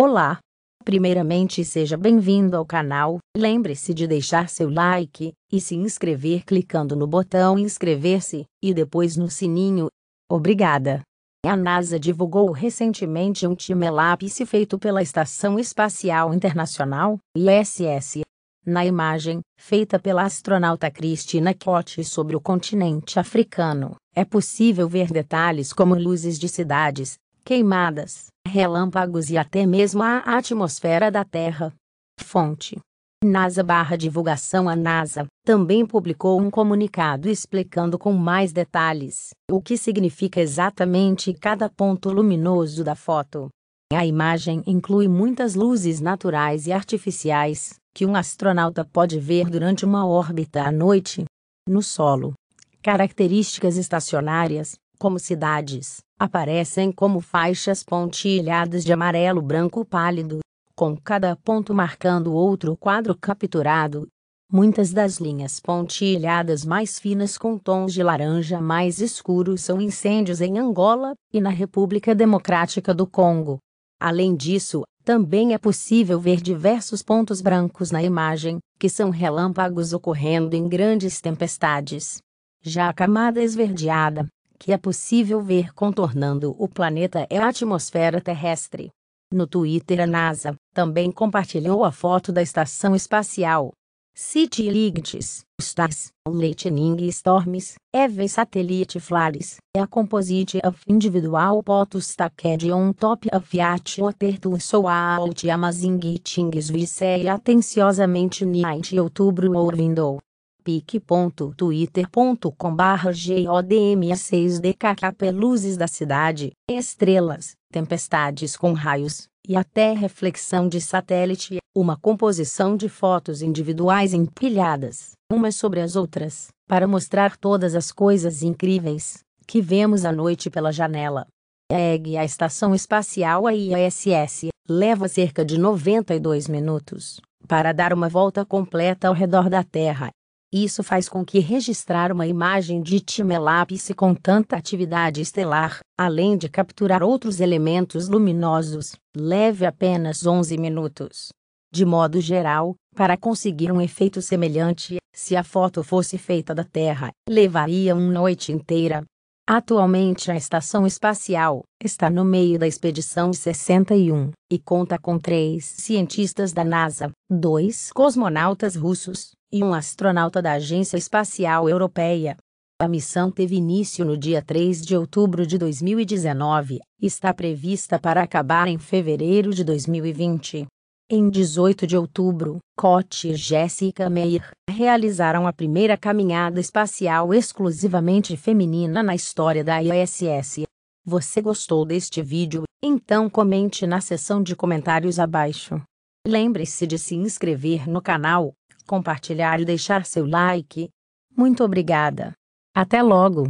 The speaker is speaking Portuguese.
Olá! Primeiramente, seja bem-vindo ao canal. Lembre-se de deixar seu like e se inscrever clicando no botão inscrever-se e depois no sininho. Obrigada! A NASA divulgou recentemente um time feito pela Estação Espacial Internacional, ISS. Na imagem, feita pela astronauta Christina Koch sobre o continente africano, é possível ver detalhes como luzes de cidades, queimadas, relâmpagos e até mesmo a atmosfera da Terra. Fonte. NASA barra divulgação A NASA também publicou um comunicado explicando com mais detalhes o que significa exatamente cada ponto luminoso da foto. A imagem inclui muitas luzes naturais e artificiais que um astronauta pode ver durante uma órbita à noite. No solo, características estacionárias como cidades, aparecem como faixas pontilhadas de amarelo branco pálido, com cada ponto marcando outro quadro capturado. Muitas das linhas pontilhadas mais finas com tons de laranja mais escuros são incêndios em Angola e na República Democrática do Congo. Além disso, também é possível ver diversos pontos brancos na imagem, que são relâmpagos ocorrendo em grandes tempestades. Já a camada esverdeada, que é possível ver contornando o planeta é a atmosfera terrestre. No Twitter, a NASA também compartilhou a foto da estação espacial. City Ligtis, Stars, Lightning Storms, EV Satellite Flares, é a Composite of Individual Potus Taked on Top of Yacht Water to Soalt Amazing Things Visei atenciosamente Night Outubro ou Window pic.twitter.com/godma6dkk peluzes da cidade, estrelas, tempestades com raios e até reflexão de satélite, uma composição de fotos individuais empilhadas, umas sobre as outras, para mostrar todas as coisas incríveis que vemos à noite pela janela. EG a Estação Espacial a ISS leva cerca de 92 minutos para dar uma volta completa ao redor da Terra. Isso faz com que registrar uma imagem de Timelapse com tanta atividade estelar, além de capturar outros elementos luminosos, leve apenas 11 minutos. De modo geral, para conseguir um efeito semelhante, se a foto fosse feita da Terra, levaria uma noite inteira, Atualmente, a Estação Espacial está no meio da Expedição 61 e conta com três cientistas da NASA, dois cosmonautas russos e um astronauta da Agência Espacial Europeia. A missão teve início no dia 3 de outubro de 2019 e está prevista para acabar em fevereiro de 2020. Em 18 de outubro, Cote e Jessica Meir realizaram a primeira caminhada espacial exclusivamente feminina na história da ISS. Você gostou deste vídeo? Então comente na seção de comentários abaixo. Lembre-se de se inscrever no canal, compartilhar e deixar seu like. Muito obrigada. Até logo!